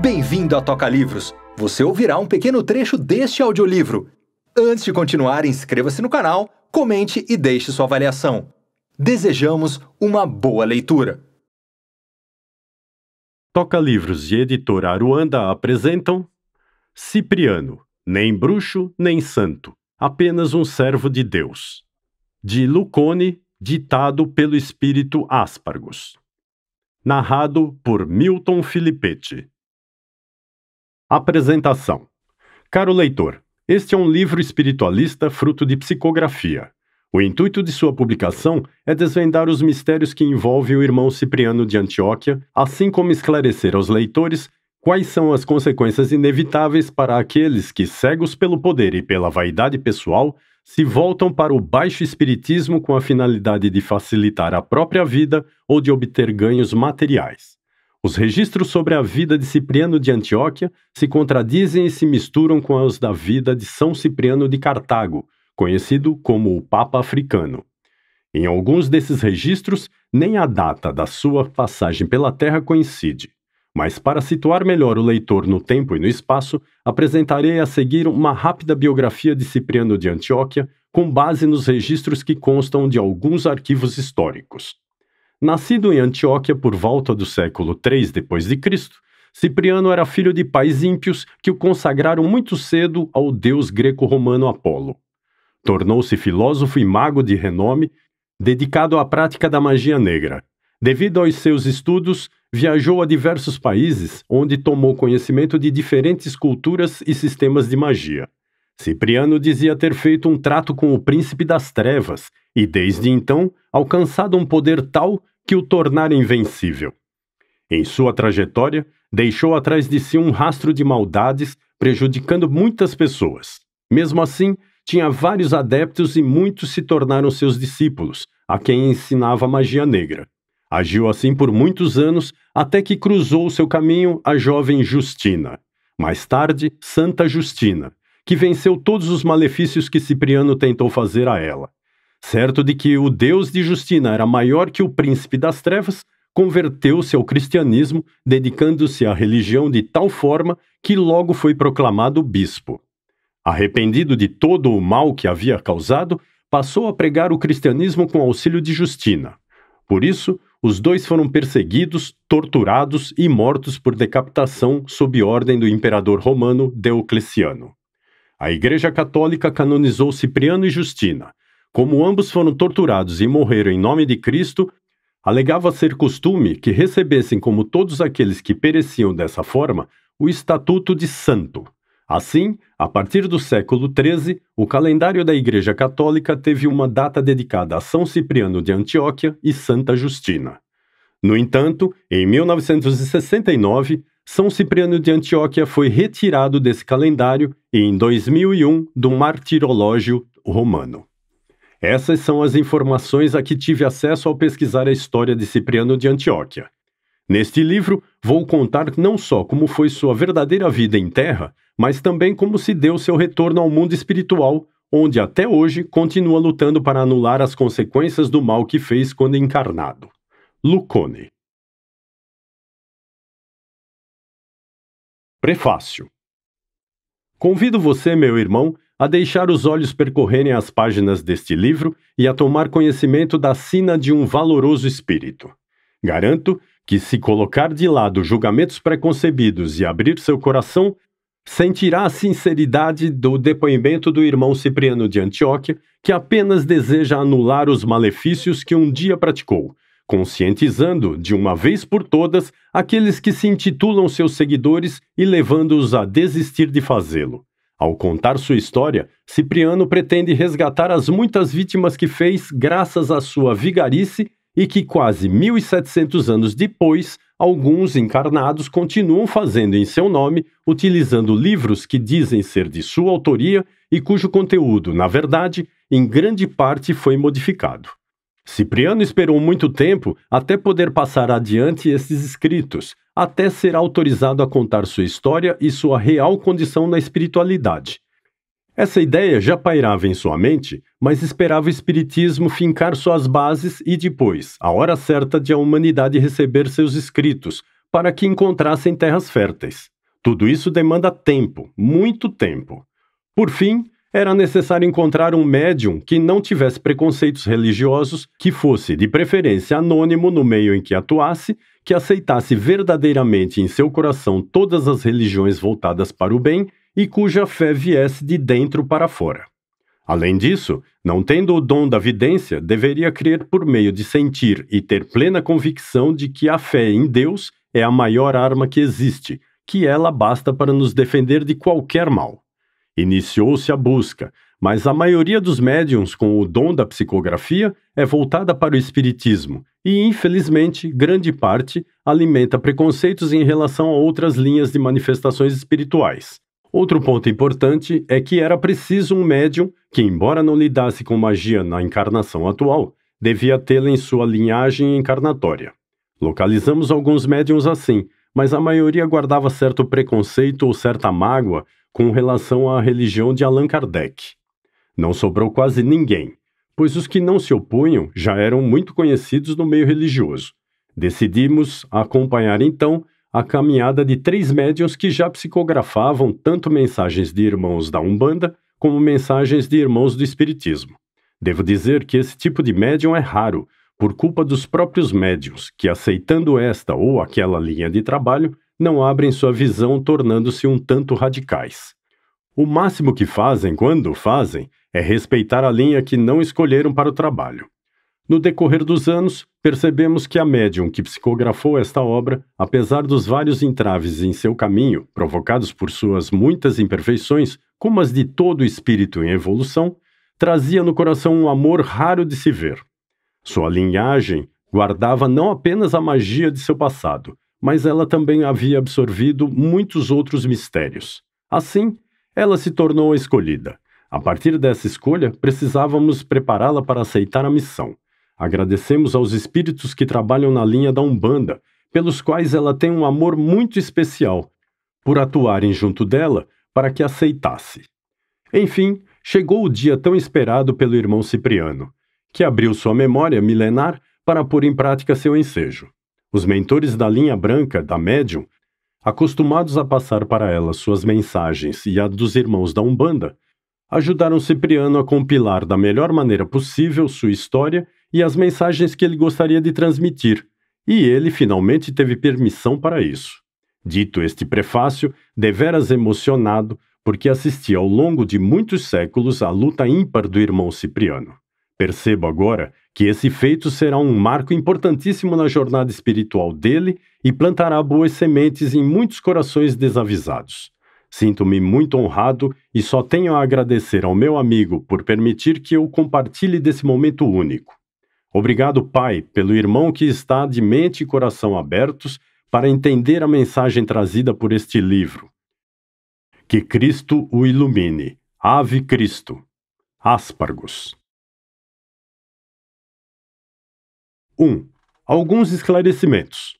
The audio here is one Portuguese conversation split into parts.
Bem-vindo à Toca Livros! Você ouvirá um pequeno trecho deste audiolivro. Antes de continuar, inscreva-se no canal, comente e deixe sua avaliação. Desejamos uma boa leitura! Toca Livros e Editora Aruanda apresentam Cipriano, nem bruxo nem santo, apenas um servo de Deus. De Lucone, ditado pelo espírito Aspargos. Narrado por Milton Filipetti. Apresentação: Caro leitor, este é um livro espiritualista fruto de psicografia. O intuito de sua publicação é desvendar os mistérios que envolvem o irmão Cipriano de Antioquia, assim como esclarecer aos leitores quais são as consequências inevitáveis para aqueles que, cegos pelo poder e pela vaidade pessoal, se voltam para o baixo espiritismo com a finalidade de facilitar a própria vida ou de obter ganhos materiais. Os registros sobre a vida de Cipriano de Antioquia se contradizem e se misturam com os da vida de São Cipriano de Cartago, conhecido como o Papa Africano. Em alguns desses registros, nem a data da sua passagem pela Terra coincide. Mas para situar melhor o leitor no tempo e no espaço, apresentarei a seguir uma rápida biografia de Cipriano de Antioquia, com base nos registros que constam de alguns arquivos históricos. Nascido em Antioquia por volta do século III d.C., Cipriano era filho de pais ímpios que o consagraram muito cedo ao deus greco-romano Apolo. Tornou-se filósofo e mago de renome, dedicado à prática da magia negra. Devido aos seus estudos, viajou a diversos países, onde tomou conhecimento de diferentes culturas e sistemas de magia. Cipriano dizia ter feito um trato com o príncipe das trevas e, desde então, alcançado um poder tal que o tornara invencível. Em sua trajetória, deixou atrás de si um rastro de maldades, prejudicando muitas pessoas. Mesmo assim, tinha vários adeptos e muitos se tornaram seus discípulos, a quem ensinava magia negra. Agiu assim por muitos anos, até que cruzou seu caminho a jovem Justina, mais tarde Santa Justina, que venceu todos os malefícios que Cipriano tentou fazer a ela certo de que o Deus de Justina era maior que o príncipe das trevas, converteu-se ao cristianismo, dedicando-se à religião de tal forma que logo foi proclamado bispo. Arrependido de todo o mal que havia causado, passou a pregar o cristianismo com auxílio de Justina. Por isso, os dois foram perseguidos, torturados e mortos por decapitação sob ordem do imperador romano Diocleciano. A Igreja Católica canonizou Cipriano e Justina, como ambos foram torturados e morreram em nome de Cristo, alegava ser costume que recebessem, como todos aqueles que pereciam dessa forma, o Estatuto de Santo. Assim, a partir do século XIII, o calendário da Igreja Católica teve uma data dedicada a São Cipriano de Antioquia e Santa Justina. No entanto, em 1969, São Cipriano de Antioquia foi retirado desse calendário e, em 2001, do martirológio romano. Essas são as informações a que tive acesso ao pesquisar a história de Cipriano de Antioquia. Neste livro, vou contar não só como foi sua verdadeira vida em terra, mas também como se deu seu retorno ao mundo espiritual, onde até hoje continua lutando para anular as consequências do mal que fez quando encarnado. Lucone. Prefácio. Convido você, meu irmão, a deixar os olhos percorrerem as páginas deste livro e a tomar conhecimento da sina de um valoroso espírito. Garanto que, se colocar de lado julgamentos preconcebidos e abrir seu coração, sentirá a sinceridade do depoimento do irmão Cipriano de Antioquia, que apenas deseja anular os malefícios que um dia praticou, conscientizando, de uma vez por todas, aqueles que se intitulam seus seguidores e levando-os a desistir de fazê-lo. Ao contar sua história, Cipriano pretende resgatar as muitas vítimas que fez graças à sua vigarice e que quase 1700 anos depois, alguns encarnados continuam fazendo em seu nome, utilizando livros que dizem ser de sua autoria e cujo conteúdo, na verdade, em grande parte foi modificado. Cipriano esperou muito tempo até poder passar adiante esses escritos, até ser autorizado a contar sua história e sua real condição na espiritualidade. Essa ideia já pairava em sua mente, mas esperava o Espiritismo fincar suas bases e depois, a hora certa de a humanidade receber seus escritos, para que encontrassem terras férteis. Tudo isso demanda tempo, muito tempo. Por fim, era necessário encontrar um médium que não tivesse preconceitos religiosos, que fosse, de preferência, anônimo no meio em que atuasse, que aceitasse verdadeiramente em seu coração todas as religiões voltadas para o bem e cuja fé viesse de dentro para fora. Além disso, não tendo o dom da vidência, deveria crer por meio de sentir e ter plena convicção de que a fé em Deus é a maior arma que existe, que ela basta para nos defender de qualquer mal. Iniciou-se a busca, mas a maioria dos médiums com o dom da psicografia é voltada para o espiritismo e, infelizmente, grande parte alimenta preconceitos em relação a outras linhas de manifestações espirituais. Outro ponto importante é que era preciso um médium que, embora não lidasse com magia na encarnação atual, devia tê-la em sua linhagem encarnatória. Localizamos alguns médiums assim, mas a maioria guardava certo preconceito ou certa mágoa com relação à religião de Allan Kardec. Não sobrou quase ninguém, pois os que não se opunham já eram muito conhecidos no meio religioso. Decidimos acompanhar então a caminhada de três médiuns que já psicografavam tanto mensagens de irmãos da Umbanda como mensagens de irmãos do Espiritismo. Devo dizer que esse tipo de médium é raro, por culpa dos próprios médiuns, que aceitando esta ou aquela linha de trabalho, não abrem sua visão, tornando-se um tanto radicais. O máximo que fazem, quando fazem, é respeitar a linha que não escolheram para o trabalho. No decorrer dos anos, percebemos que a médium que psicografou esta obra, apesar dos vários entraves em seu caminho, provocados por suas muitas imperfeições, como as de todo espírito em evolução, trazia no coração um amor raro de se ver. Sua linhagem guardava não apenas a magia de seu passado, mas ela também havia absorvido muitos outros mistérios. Assim, ela se tornou a escolhida. A partir dessa escolha, precisávamos prepará-la para aceitar a missão. Agradecemos aos espíritos que trabalham na linha da Umbanda, pelos quais ela tem um amor muito especial, por atuarem junto dela para que aceitasse. Enfim, chegou o dia tão esperado pelo irmão Cipriano, que abriu sua memória milenar para pôr em prática seu ensejo. Os mentores da linha branca, da médium, acostumados a passar para ela suas mensagens e a dos irmãos da Umbanda, ajudaram Cipriano a compilar da melhor maneira possível sua história e as mensagens que ele gostaria de transmitir, e ele finalmente teve permissão para isso. Dito este prefácio, deveras emocionado, porque assisti ao longo de muitos séculos à luta ímpar do irmão Cipriano. Percebo agora que esse feito será um marco importantíssimo na jornada espiritual dele e plantará boas sementes em muitos corações desavisados. Sinto-me muito honrado e só tenho a agradecer ao meu amigo por permitir que eu compartilhe desse momento único. Obrigado, Pai, pelo irmão que está de mente e coração abertos para entender a mensagem trazida por este livro. Que Cristo o ilumine. Ave Cristo. Aspargos. 1. Alguns esclarecimentos.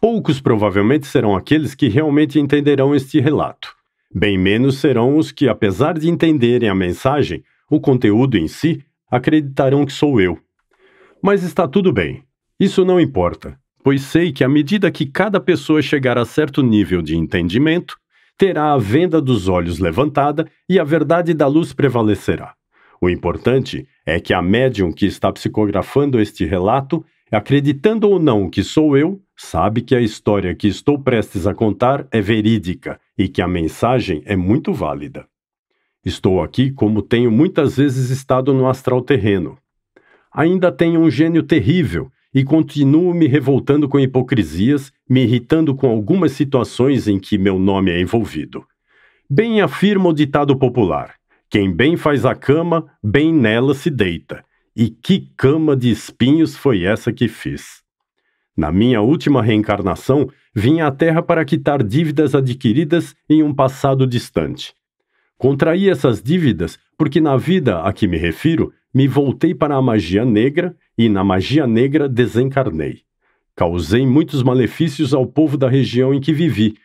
Poucos provavelmente serão aqueles que realmente entenderão este relato. Bem menos serão os que, apesar de entenderem a mensagem, o conteúdo em si, acreditarão que sou eu. Mas está tudo bem. Isso não importa, pois sei que à medida que cada pessoa chegar a certo nível de entendimento, terá a venda dos olhos levantada e a verdade da luz prevalecerá. O importante é que a médium que está psicografando este relato acreditando ou não que sou eu, sabe que a história que estou prestes a contar é verídica e que a mensagem é muito válida. Estou aqui como tenho muitas vezes estado no astral terreno. Ainda tenho um gênio terrível e continuo me revoltando com hipocrisias, me irritando com algumas situações em que meu nome é envolvido. Bem afirma o ditado popular: quem bem faz a cama, bem nela se deita. E que cama de espinhos foi essa que fiz? Na minha última reencarnação, vim à Terra para quitar dívidas adquiridas em um passado distante. Contraí essas dívidas porque, na vida a que me refiro, me voltei para a magia negra e, na magia negra, desencarnei. Causei muitos malefícios ao povo da região em que vivi,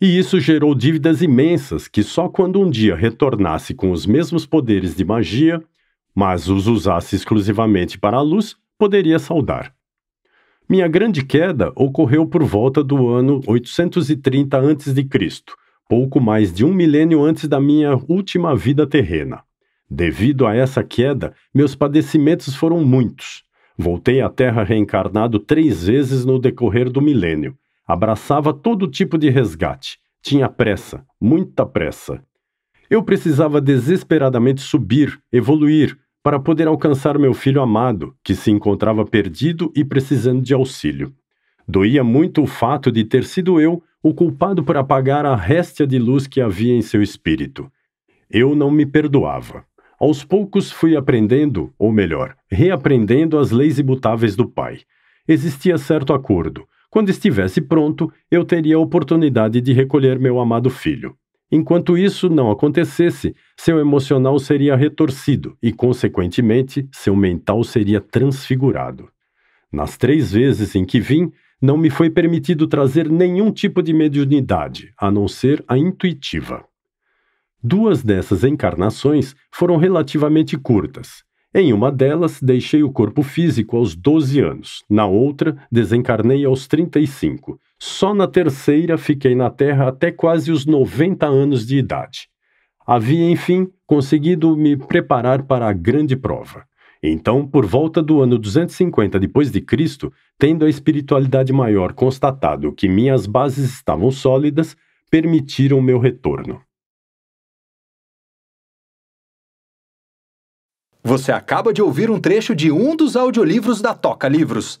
e isso gerou dívidas imensas que só quando um dia retornasse com os mesmos poderes de magia mas os usasse exclusivamente para a luz, poderia saudar. Minha grande queda ocorreu por volta do ano 830 a.C., pouco mais de um milênio antes da minha última vida terrena. Devido a essa queda, meus padecimentos foram muitos. Voltei à Terra reencarnado três vezes no decorrer do milênio. Abraçava todo tipo de resgate. Tinha pressa, muita pressa. Eu precisava desesperadamente subir, evoluir, para poder alcançar meu filho amado, que se encontrava perdido e precisando de auxílio. Doía muito o fato de ter sido eu o culpado por apagar a réstia de luz que havia em seu espírito. Eu não me perdoava. Aos poucos fui aprendendo, ou melhor, reaprendendo as leis imutáveis do Pai. Existia certo acordo. Quando estivesse pronto, eu teria a oportunidade de recolher meu amado filho. Enquanto isso não acontecesse, seu emocional seria retorcido e, consequentemente, seu mental seria transfigurado. Nas três vezes em que vim, não me foi permitido trazer nenhum tipo de mediunidade, a não ser a intuitiva. Duas dessas encarnações foram relativamente curtas. Em uma delas, deixei o corpo físico aos 12 anos, na outra, desencarnei aos 35, só na terceira fiquei na Terra até quase os 90 anos de idade. Havia, enfim, conseguido me preparar para a grande prova. Então, por volta do ano 250 depois de Cristo, tendo a espiritualidade maior constatado que minhas bases estavam sólidas, permitiram meu retorno. Você acaba de ouvir um trecho de um dos audiolivros da Toca Livros.